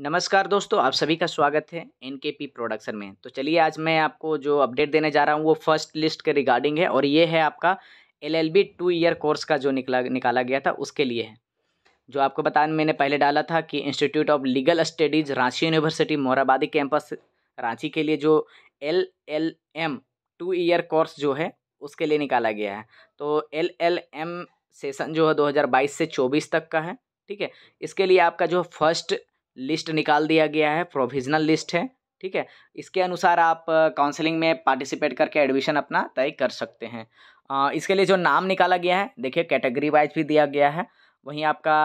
नमस्कार दोस्तों आप सभी का स्वागत है एन के पी प्रोडक्शन में तो चलिए आज मैं आपको जो अपडेट देने जा रहा हूँ वो फर्स्ट लिस्ट के रिगार्डिंग है और ये है आपका L L B two year course का जो निकला निकाला गया था उसके लिए है जो आपको बता मैंने पहले डाला था कि Institute of Legal Studies Ranchi University Morabadi campus Ranchi के लिए जो L L M two year course जो है उसके लिए निकाला गया है तो एल एल एम सेसन जो है बाईस से चौबीस तक का है ठीक है इसके लिए आपका जो फर्स्ट लिस्ट निकाल दिया गया है प्रोविजनल लिस्ट है ठीक है इसके अनुसार आप काउंसलिंग में पार्टिसिपेट करके एडमिशन अपना तय कर सकते हैं इसके लिए जो नाम निकाला गया है देखिए कैटेगरी वाइज भी दिया गया है वहीं आपका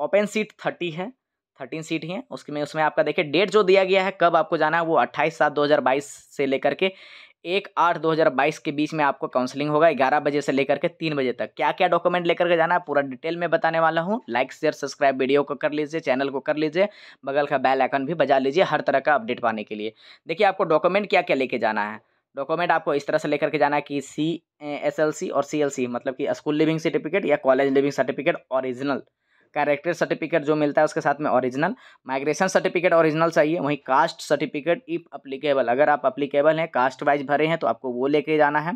ओपन सीट थर्टी है थर्टीन सीट ही है उसके में उसमें आपका देखिए डेट जो दिया गया है कब आपको जाना है वो अट्ठाईस सात दो हज़ार बाईस से लेकर के एक आठ दो हज़ार बाईस के बीच में आपको काउंसलिंग होगा ग्यारह बजे से लेकर के तीन बजे तक क्या क्या डॉक्यूमेंट लेकर के जाना है पूरा डिटेल में बताने वाला हूँ लाइक शेयर सब्सक्राइब वीडियो को कर लीजिए चैनल को कर लीजिए बगल का बेल आइकन भी बजा लीजिए हर तरह का अपडेट पाने के लिए देखिए आपको डॉक्यूमेंट क्या क्या लेके जाना है डॉक्यूमेंट आपको इस तरह से लेकर के जाना है कि सी एस एल सी और सी एल सी मतलब कि स्कूल लिविंग सर्टिफिकेट या college leaving certificate original character certificate जो मिलता है उसके साथ में ओरिजिनल माइग्रेशन सर्टिफिकेट ओरिजिनल चाहिए वहीं कास्ट सर्टिफिकेट इफ अप्लीकेबल अगर आप अप्लीकेबल हैं कास्ट वाइज भरे हैं तो आपको वो लेके जाना है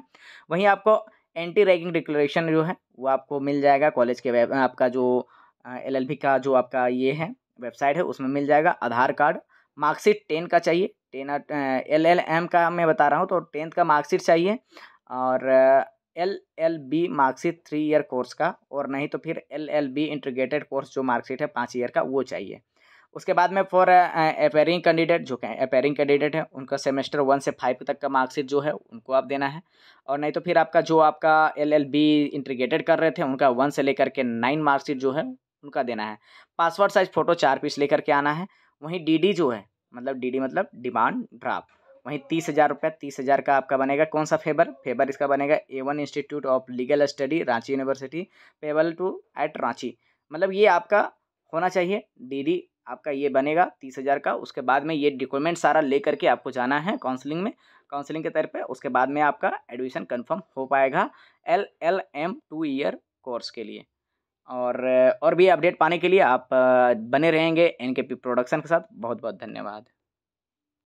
वहीं आपको एंटी रैगिंग डिक्लेरेशन जो है वो आपको मिल जाएगा कॉलेज के वेब आपका जो बी का जो आपका ये है वेबसाइट है उसमें मिल जाएगा आधार कार्ड मार्कशीट टेन का चाहिए टेन एल एल एम का मैं बता रहा हूँ तो टेंथ का मार्कशीट चाहिए और L L B marksheet three year course का और नहीं तो फिर L L B integrated course जो मार्कशीट है पाँच ईयर का वो चाहिए उसके बाद में फॉर अपेयरिंग कैंडिडेट जो कहें अपेयरिंग कैंडिडेट है उनका सेमेस्टर वन से फाइव तक का मार्कशीट जो है उनको आप देना है और नहीं तो फिर आपका जो आपका एल एल बी इंटीग्रेटेड कर रहे थे उनका वन से लेकर के नाइन मार्कशीट जो है उनका देना है पासवर्ड साइज फ़ोटो चार पीस लेकर के आना है वहीं डी डी जो है मतलब डी डी मतलब डिमांड ड्राफ्ट वहीं तीस हज़ार रुपये तीस हज़ार का आपका बनेगा कौन सा फेवर फेवर इसका बनेगा A one Institute of Legal Study Ranchi University payable to at Ranchi मतलब ये आपका होना चाहिए डीडी आपका ये बनेगा तीस हज़ार का उसके बाद में ये डॉक्यूमेंट सारा ले करके आपको जाना है काउंसलिंग में काउंसलिंग के तौर पर उसके बाद में आपका एडमिशन कन्फर्म हो पाएगा L L M two year course के लिए और और भी अपडेट पाने के लिए आप बने रहेंगे एन के पी प्रोडक्शन के साथ बहुत बहुत धन्यवाद